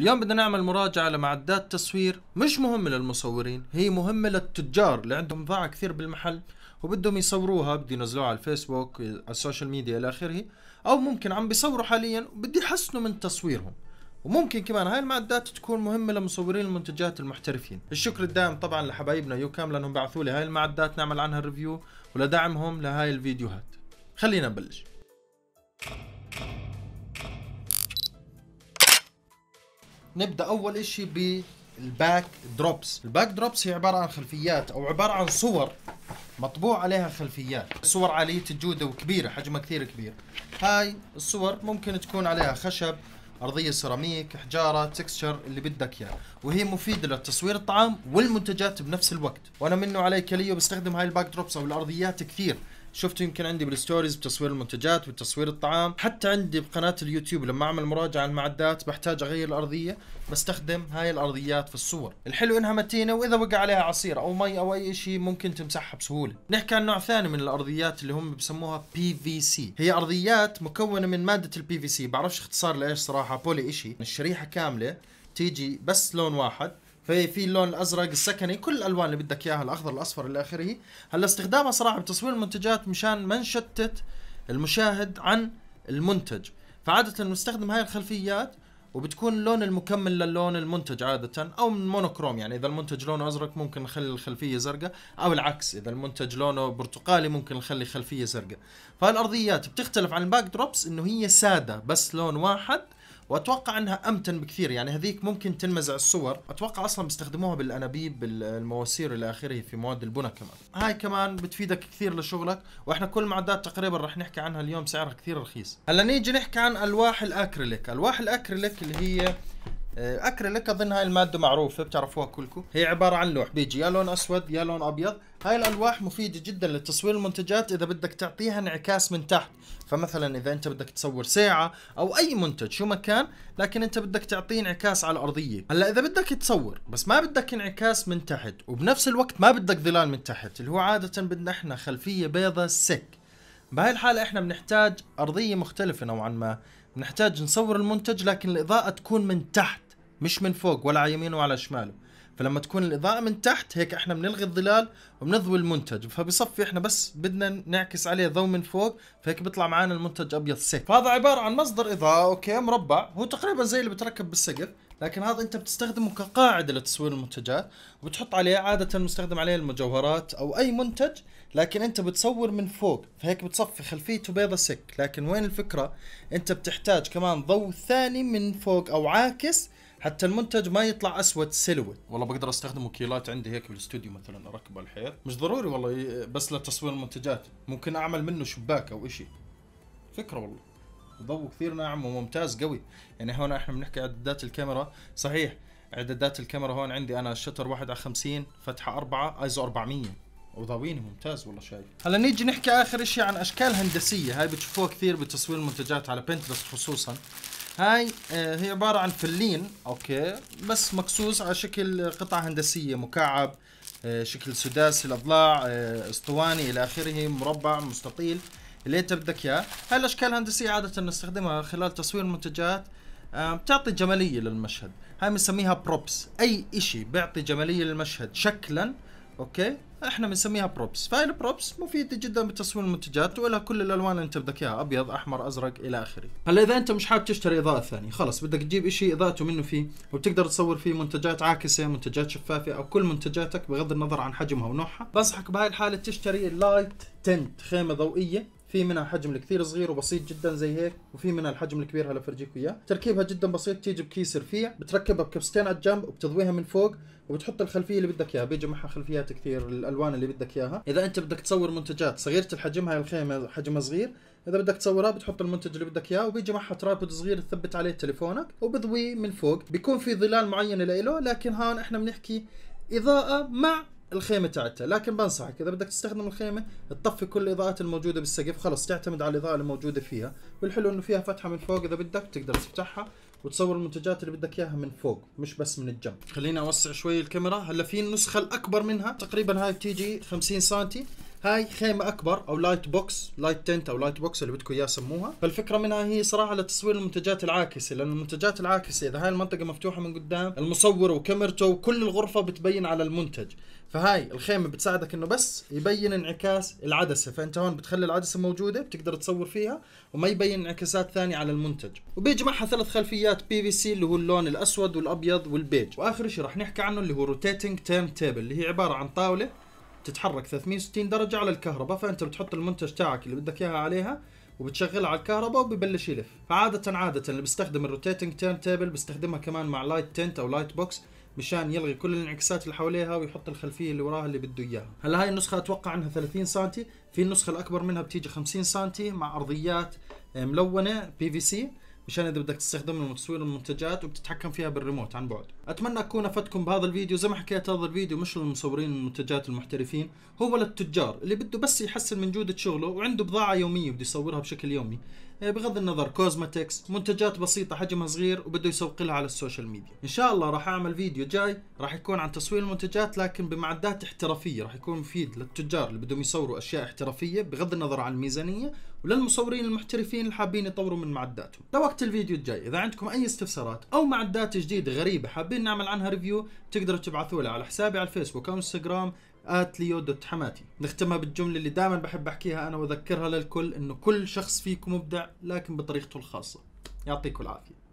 اليوم بدنا نعمل مراجعة لمعدات تصوير مش مهمة للمصورين هي مهمة للتجار اللي عندهم بضاعة كثير بالمحل وبدهم يصوروها بدي ينزلوها على الفيسبوك على السوشيال ميديا إلى آخره أو ممكن عم بيصوروا حاليا وبده يحسنوا من تصويرهم وممكن كمان هاي المعدات تكون مهمة لمصورين المنتجات المحترفين الشكر الدائم طبعا لحبايبنا يوكام لأنهم بعثوا لي هاي المعدات نعمل عنها ريفيو ولدعمهم لهاي الفيديوهات خلينا نبلش نبدا اول شيء بالباك دروبس الباك دروبس هي عباره عن خلفيات او عباره عن صور مطبوع عليها خلفيات صور عالية الجودة وكبيرة حجمها كثير كبير هاي الصور ممكن تكون عليها خشب أرضية سيراميك حجارة تكستشر اللي بدك إياه وهي مفيدة لتصوير الطعام والمنتجات بنفس الوقت وأنا منه علي كلية بستخدم هاي الباك دروبس أو الأرضيات كثير شفتوا يمكن عندي بالستوريز بتصوير المنتجات وتصوير الطعام حتى عندي بقناة اليوتيوب لما أعمل مراجعة عن المعدات بحتاج أغير الأرضية بستخدم هاي الأرضيات في الصور الحلو إنها متينة وإذا وقع عليها عصير أو مي أو أي شيء ممكن تمسحها بسهولة نحكي عن نوع ثاني من الأرضيات اللي هم بسموها بي في سي هي أرضيات مكونة من مادة البي في سي بعرفش اختصار لإيش صراحة بولي إشي الشريحة كاملة تيجي بس لون واحد في اللون الازرق السكني كل الالوان اللي بدك اياها الاخضر الاصفر الى اخره هلا استخدامها صراحه بتصوير المنتجات مشان ما نشتت المشاهد عن المنتج فعاده بنستخدم هاي الخلفيات وبتكون اللون المكمل للون المنتج عادة أو من مونوكروم يعني إذا المنتج لونه أزرق ممكن نخلي الخلفية زرقاء أو العكس إذا المنتج لونه برتقالي ممكن نخلي خلفية زرقاء فالأرضيات بتختلف عن الباك دروبس إنه هي سادة بس لون واحد واتوقع انها امتن بكثير يعني هذيك ممكن تنمزع الصور اتوقع اصلا بيستخدموها بالانابيب بالمواسير الى اخره في مواد البنى كمان هاي كمان بتفيدك كثير لشغلك واحنا كل المعدات تقريبا رح نحكي عنها اليوم سعرها كثير رخيص هلا نيجي نحكي عن الواح الاكريليك الواح الاكريليك اللي هي آه، اكريليك اظن هاي الماده معروفه بتعرفوها كلكم هي عباره عن لوح بيجي يا لون اسود يا لون ابيض هاي الالواح مفيده جدا لتصوير المنتجات اذا بدك تعطيها انعكاس من تحت فمثلا اذا انت بدك تصور ساعه او اي منتج شو ما كان لكن انت بدك تعطيه انعكاس على الارضيه هلا اذا بدك تصور بس ما بدك انعكاس من تحت وبنفس الوقت ما بدك ظلال من تحت اللي هو عاده بدنا احنا خلفيه بيضة سك بهاي الحالة احنا بنحتاج ارضية مختلفة نوعا ما بنحتاج نصور المنتج لكن الاضاءة تكون من تحت مش من فوق ولا على يمينه على شماله فلما تكون الإضاءة من تحت هيك احنا بنلغي الظلال وبنضوي المنتج فبصفي احنا بس بدنا نعكس عليه ضوء من فوق فهيك بيطلع معنا المنتج أبيض سيك فهذا عبارة عن مصدر إضاءة أوكي مربع هو تقريبا زي اللي بتركب بالسقف لكن هذا انت بتستخدمه كقاعده لتصوير المنتجات وبتحط عليه عاده المستخدم عليه المجوهرات او اي منتج لكن انت بتصور من فوق فهيك بتصفي خلفيته بيضة سك لكن وين الفكره انت بتحتاج كمان ضوء ثاني من فوق او عاكس حتى المنتج ما يطلع اسود سلوت والله بقدر استخدم وكيلات عندي هيك بالاستوديو مثلا اركب الحيط مش ضروري والله بس لتصوير المنتجات ممكن اعمل منه شباك او شيء فكره والله ضوء كثير ناعم وممتاز قوي يعني هون احنا بنحكي اعدادات الكاميرا صحيح اعدادات الكاميرا هون عندي انا الشتر 1 على 50 فتحه 4 ايزو 400 وضاويني ممتاز والله شايف هلا نيجي نحكي اخر شيء عن اشكال هندسيه هاي بتشوفوها كثير بتصوير المنتجات على بنترست خصوصا هاي آه، هي عباره عن فلين اوكي بس مقصوص على شكل قطع هندسيه مكعب آه، شكل سداسي الاضلاع آه، اسطواني الى اخره مربع مستطيل اللي انت بدك اياه هاي الاشكال الهندسيه عاده نستخدمها خلال تصوير المنتجات بتعطي جماليه للمشهد هاي بنسميها بروبس اي شيء بيعطي جماليه للمشهد شكلا اوكي احنا بنسميها بروبس فهي البروبس مفيده جدا بتصميم المنتجات ولها كل الالوان اللي انت بدك اياها ابيض احمر ازرق الى اخره هلا اذا انت مش حابب تشتري اضاءه ثانيه خلص بدك تجيب شيء اضاءته منه فيه وبتقدر تصور فيه منتجات عاكسه منتجات شفافه او كل منتجاتك بغض النظر عن حجمها ونوعها بنصحك بهاي الحاله تشتري اللايت تنت خيمه ضوئيه في منها حجم الكثير صغير وبسيط جدا زي هيك وفي منها الحجم الكبير هلا بفرجيكم اياه تركيبها جدا بسيط تيجي بكيس رفيع بتركبها بكبستين على الجنب وبتضويها من فوق وبتحط الخلفيه اللي بدك اياها بيجي معها خلفيات كثير الالوان اللي بدك اياها اذا انت بدك تصور منتجات صغيره الحجم هاي الخيمه حجمها صغير اذا بدك تصورها بتحط المنتج اللي بدك اياه وبيجي معها ترابود صغير تثبت عليه تليفونك وبضوي من فوق بيكون في ظلال معينه له لكن هون احنا بنحكي اضاءه مع الخيمه تاعتها لكن بنصحك اذا بدك تستخدم الخيمه تطفي كل الاضاءات الموجوده بالسقف خلص تعتمد على الاضاءه الموجودة فيها والحلو انه فيها فتحه من فوق اذا بدك تقدر تفتحها وتصور المنتجات اللي بدك اياها من فوق مش بس من الجنب خليني اوسع شوي الكاميرا هلا في النسخه الاكبر منها تقريبا هاي بتيجي 50 سم هاي خيمة أكبر أو لايت بوكس لايت تنت أو لايت بوكس اللي بدكم إياه سموها فالفكرة منها هي صراحة لتصوير المنتجات العاكسة لأن المنتجات العاكسة إذا هاي المنطقة مفتوحة من قدام المصور وكاميرته وكل الغرفة بتبين على المنتج فهاي الخيمه بتساعدك انه بس يبين انعكاس العدسه فانت هون بتخلي العدسه موجوده بتقدر تصور فيها وما يبين انعكاسات ثانيه على المنتج وبيجي معها ثلاث خلفيات بي في سي اللي هو اللون الاسود والابيض والبيج واخر شيء رح نحكي عنه اللي هو روتيتنج تيرم تيبل اللي هي عباره عن طاوله تتحرك 360 درجه على الكهرباء فانت بتحط المنتج تاعك اللي بدك اياها عليها وبتشغلها على الكهرباء وبيبلش يلف فعاده عاده اللي بيستخدم الروتيتنج تيرن تيبل بيستخدمها كمان مع لايت تنت او لايت بوكس مشان يلغي كل الانعكاسات اللي حواليها ويحط الخلفيه اللي وراها اللي بده اياها هلا هاي النسخه اتوقع انها 30 سم في النسخه الاكبر منها بتيجي 50 سم مع ارضيات آه، ملونه بي في سي مشان اذا بدك تستخدم لتصوير المنتجات وبتتحكم فيها بالريموت عن بعد اتمنى اكون افدتكم بهذا الفيديو زي ما حكيت هذا الفيديو مش للمصورين المنتجات المحترفين هو للتجار اللي بده بس يحسن من جودة شغله وعنده بضاعة يومية بده يصورها بشكل يومي إيه، بغض النظر كوزماتكس منتجات بسيطه حجمها صغير وبده يسوق لها على السوشيال ميديا ان شاء الله راح اعمل فيديو جاي راح يكون عن تصوير المنتجات لكن بمعدات احترافيه راح يكون مفيد للتجار اللي بدهم يصوروا اشياء احترافيه بغض النظر عن الميزانيه وللمصورين المحترفين اللي حابين يطوروا من معداتهم لوقت الفيديو الجاي اذا عندكم اي استفسارات او معدات جديده غريبه حابين نعمل عنها ريفيو تقدروا تبعثوا لي على حسابي على الفيسبوك او انستغرام حماتي نختمها بالجملة اللي دائما بحب أحكيها أنا وأذكرها للكل إنه كل شخص فيكم مبدع لكن بطريقته الخاصة يعطيكم العافية